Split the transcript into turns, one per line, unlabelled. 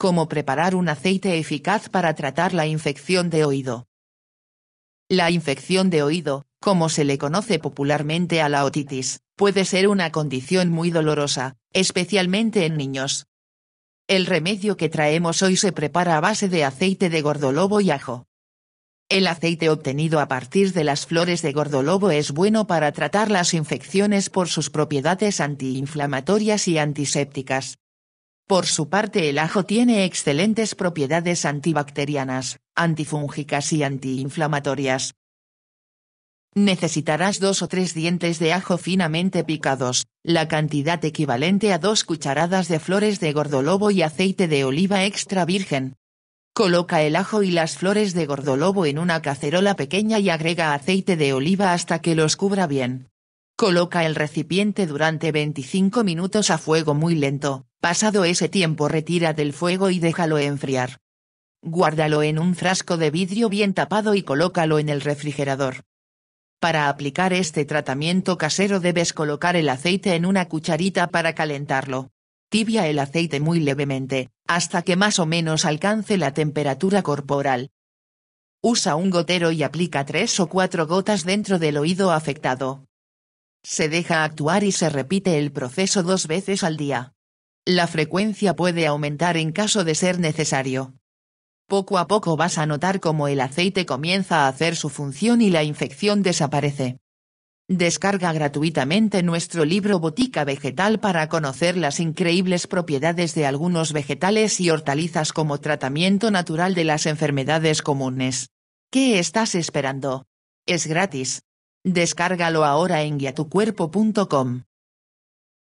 Cómo preparar un aceite eficaz para tratar la infección de oído. La infección de oído, como se le conoce popularmente a la otitis, puede ser una condición muy dolorosa, especialmente en niños. El remedio que traemos hoy se prepara a base de aceite de gordolobo y ajo. El aceite obtenido a partir de las flores de gordolobo es bueno para tratar las infecciones por sus propiedades antiinflamatorias y antisépticas, por su parte el ajo tiene excelentes propiedades antibacterianas, antifúngicas y antiinflamatorias. Necesitarás dos o tres dientes de ajo finamente picados, la cantidad equivalente a dos cucharadas de flores de gordolobo y aceite de oliva extra virgen. Coloca el ajo y las flores de gordolobo en una cacerola pequeña y agrega aceite de oliva hasta que los cubra bien. Coloca el recipiente durante 25 minutos a fuego muy lento, pasado ese tiempo retira del fuego y déjalo enfriar. Guárdalo en un frasco de vidrio bien tapado y colócalo en el refrigerador. Para aplicar este tratamiento casero debes colocar el aceite en una cucharita para calentarlo. Tibia el aceite muy levemente, hasta que más o menos alcance la temperatura corporal. Usa un gotero y aplica tres o cuatro gotas dentro del oído afectado. Se deja actuar y se repite el proceso dos veces al día. La frecuencia puede aumentar en caso de ser necesario. Poco a poco vas a notar cómo el aceite comienza a hacer su función y la infección desaparece. Descarga gratuitamente nuestro libro Botica Vegetal para conocer las increíbles propiedades de algunos vegetales y hortalizas como tratamiento natural de las enfermedades comunes. ¿Qué estás esperando? Es gratis. Descárgalo ahora en guiatucuerpo.com.